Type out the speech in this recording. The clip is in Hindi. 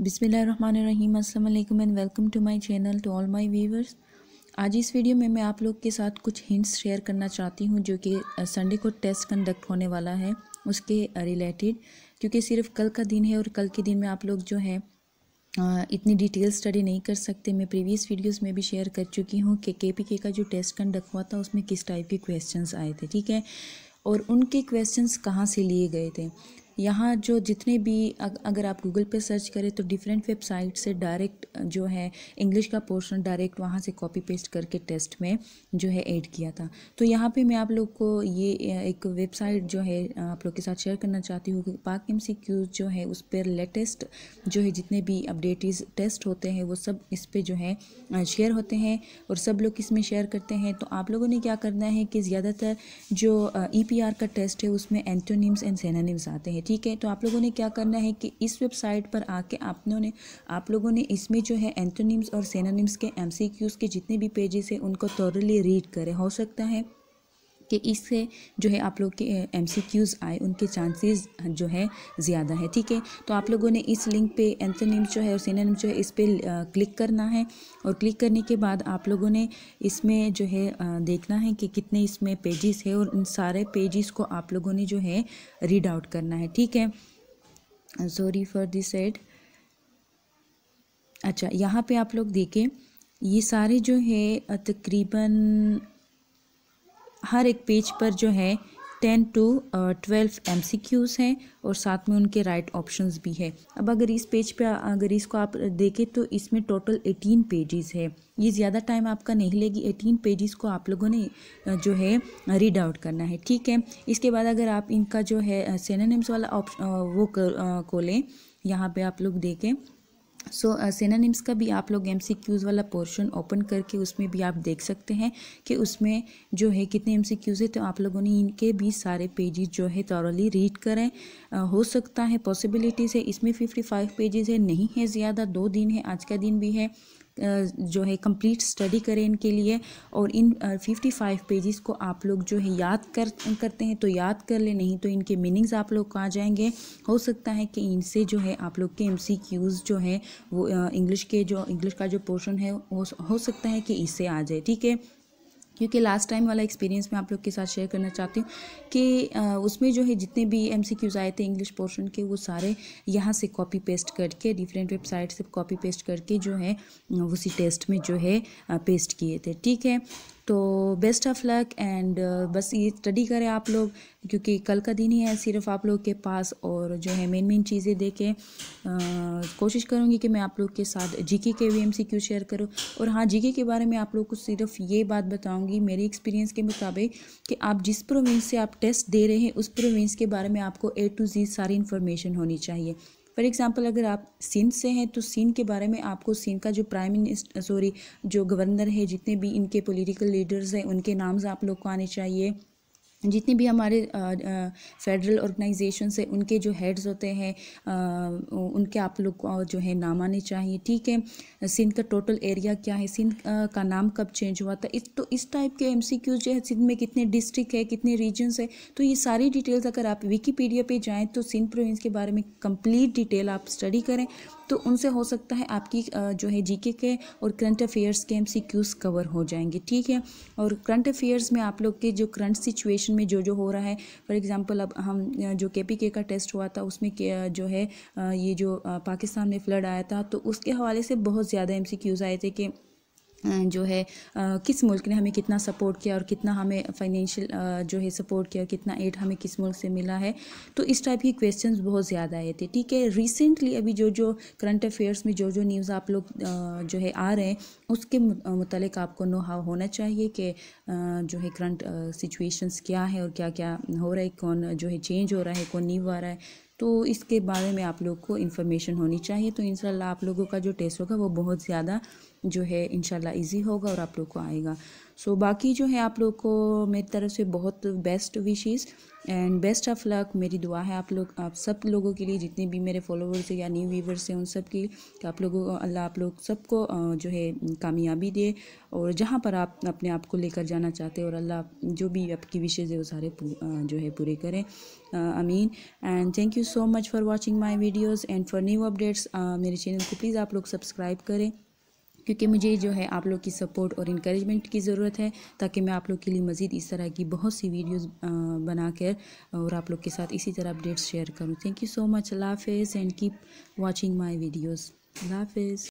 बिसमीम अल्लाम and welcome to my channel to all my viewers आज इस वीडियो में मैं आप लोग के साथ कुछ हिंट्स शेयर करना चाहती हूँ जो कि संडे को टेस्ट कंडक्ट होने वाला है उसके रिलेटेड क्योंकि सिर्फ कल का दिन है और कल के दिन में आप लोग जो है इतनी डिटेल स्टडी नहीं कर सकते मैं प्रीवियस वीडियोस में भी शेयर कर चुकी हूँ कि के का जो टेस्ट कंडक्ट हुआ था उसमें किस टाइप के क्वेश्चंस आए थे ठीक है और उनके क्वेश्चंस कहाँ से लिए गए थे यहाँ जो जितने भी अग, अगर आप गूगल पे सर्च करें तो डिफरेंट वेबसाइट से डायरेक्ट जो है इंग्लिश का पोर्शन डायरेक्ट वहाँ से कॉपी पेस्ट करके टेस्ट में जो है ऐड किया था तो यहाँ पे मैं आप लोग को ये एक वेबसाइट जो है आप लोग के साथ शेयर करना चाहती हूँ कि पाक एम जो है उस पर लेटेस्ट जो है जितने भी अपडेट टेस्ट होते हैं वो सब इस पर जो है शेयर होते हैं और सब लोग इसमें शेयर करते हैं तो आप लोगों ने क्या करना है कि ज़्यादातर जो ई e का टेस्ट है उसमें एंटोनिम्स एंड सेनानिम्स आते हैं ठीक है तो आप लोगों ने क्या करना है कि इस वेबसाइट पर आके आप ने आप लोगों ने इसमें जो है एंथोनिम्स और सेनानिम्स के एम के जितने भी पेजेस हैं उनको तौरली रीड करें हो सकता है कि इससे जो है आप लोग के एम आए उनके चांसेस जो है ज़्यादा है ठीक है तो आप लोगों ने इस लिंक पे एंथनिम जो है और सेनानिम जो है इस पर क्लिक करना है और क्लिक करने के बाद आप लोगों ने इसमें जो है देखना है कि कितने इसमें पेजेस है और उन सारे पेजेस को आप लोगों ने जो है रीड आउट करना है ठीक है सॉरी फॉर दिस एड अच्छा यहाँ पे आप लोग देखें ये सारे जो है तकरीबन हर एक पेज पर जो है ten to twelve M C Qs हैं और साथ में उनके राइट right ऑप्शंस भी है अब अगर इस पेज पे अगर इसको आप देखें तो इसमें टोटल एटीन पेजेस है ये ज़्यादा टाइम आपका नहीं लेगी एटीन पेजेस को आप लोगों ने जो है रीड आउट करना है ठीक है इसके बाद अगर आप इनका जो है सेनानेम्स वाला ऑप्शन वो खोलें यहाँ पर आप लोग देखें सो so, सेनानिम्स uh, का भी आप लोग एम सी क्यूज़ वाला पोर्शन ओपन करके उसमें भी आप देख सकते हैं कि उसमें जो है कितने एम सी क्यूज़ है तो आप लोगों ने इनके भी सारे पेजेस जो है तौरली रीड करें uh, हो सकता है पॉसिबिलिटीज़ है इसमें फिफ्टी फाइव पेजेस है नहीं है ज़्यादा दो दिन है आज का दिन भी है जो है कंप्लीट स्टडी करें इनके लिए और इन फिफ्टी फाइव पेजेस को आप लोग जो है याद कर करते हैं तो याद कर ले नहीं तो इनके मीनिंग्स आप लोग को आ जाएंगे हो सकता है कि इनसे जो है आप लोग के एम जो है वो इंग्लिश के जो इंग्लिश का जो पोर्शन है वो हो सकता है कि इससे आ जाए ठीक है क्योंकि लास्ट टाइम वाला एक्सपीरियंस मैं आप लोग के साथ शेयर करना चाहती हूँ कि उसमें जो है जितने भी एम आए थे इंग्लिश पोर्शन के वो सारे यहाँ से कॉपी पेस्ट करके डिफरेंट वेबसाइट से कॉपी पेस्ट करके जो है उसी टेस्ट में जो है पेस्ट किए थे ठीक है तो बेस्ट ऑफ लक एंड बस ये स्टडी करें आप लोग क्योंकि कल का दिन ही है सिर्फ आप लोग के पास और जो है मेन मेन चीज़ें देखें कोशिश करूँगी कि मैं आप लोग के साथ जीके के सी एमसीक्यू शेयर करूँ और हाँ जीके के बारे में आप लोग को सिर्फ ये बात बताऊँगी मेरी एक्सपीरियंस के मुताबिक कि आप जिस प्रोविंस से आप टेस्ट दे रहे हैं उस प्रोविंस के बारे में आपको ए टू जी सारी इन्फॉर्मेशन होनी चाहिए फॉर एग्ज़ाम्पल अगर आप सिंध से हैं तो सिंध के बारे में आपको सिंध का जो प्राइम मिनिस्टर सॉरी जो गवर्नर है जितने भी इनके पॉलिटिकल लीडर्स हैं उनके नाम्स आप लोग को आने चाहिए जितने भी हमारे फेडरल ऑर्गेनाइजेशन है उनके जो हेड्स होते हैं उनके आप लोग को जो है नाम आने चाहिए ठीक है सिंध का टोटल एरिया क्या है सिंध का नाम कब चेंज हुआ था इस तो इस टाइप के एमसीक्यू जो है सिंध में कितने डिस्ट्रिक्ट है कितने रीजन्स है तो ये सारी डिटेल्स अगर आप विकीपीडिया पर जाएँ तो सिंध प्रोविंस के बारे में कम्प्लीट डिटेल आप स्टडी करें तो उनसे हो सकता है आपकी जो है जीके के और करंट अफेयर्स के एम कवर हो जाएंगे ठीक है और करंट अफेयर्स में आप लोग के जो करंट सिचुएशन एजुकेशन में जो जो हो रहा है फॉर एग्ज़ाम्पल अब हम जो के पी के का टेस्ट हुआ था उसमें जो है ये जो पाकिस्तान में फ्लड आया था तो उसके हवाले से बहुत ज़्यादा एम सी क्यूज़ आए थे कि जो है किस मुल्क ने हमें कितना सपोर्ट किया और कितना हमें फाइनेंशियल जो है सपोर्ट किया कितना एड हमें किस मुल्क से मिला है तो इस टाइप की क्वेश्चंस बहुत ज़्यादा आए थे ठीक है रिसेंटली अभी जो जो करंट अफेयर्स में जो जो न्यूज़ आप लोग जो है आ रहे हैं उसके मतलब आपको नो हाव होना चाहिए कि जो है करंट सिचुएशंस क्या है और क्या क्या हो रहा है कौन जो है चेंज हो रहा है कौन न्यू आ रहा है तो इसके बारे में आप लोग को इन्फॉर्मेशन होनी चाहिए तो इन आप लोगों का जो टेस्ट होगा वो बहुत ज़्यादा जो है इन ईजी होगा और आप लोग को आएगा सो so, बाकी जो है आप लोग को मेरी तरफ से बहुत best wishes and best of luck मेरी दुआ है आप लोग आप सब लोगों के लिए जितने भी मेरे फॉलोवर्स हैं या न्यू व्यूवर्स हैं उन सब की कि आप लोगों को अल्लाह आप लोग सबको जो है कामयाबी दे और जहाँ पर आप अपने आप को लेकर जाना चाहते हैं और अल्लाह जो भी आपकी विशेज़ है वो सारे जो है पूरे करें अमीन and thank you so much for watching my videos and for new updates मेरे चैनल को प्लीज़ आप लोग सब्सक्राइब करें क्योंकि मुझे जो है आप लोग की सपोर्ट और इनक्रेजमेंट की ज़रूरत है ताकि मैं आप लोग के लिए मज़ीद इस तरह की बहुत सी वीडियोस बना कर और आप लोग के साथ इसी तरह अपडेट्स शेयर करूँ thank you so much Allah and keep watching my videos Allah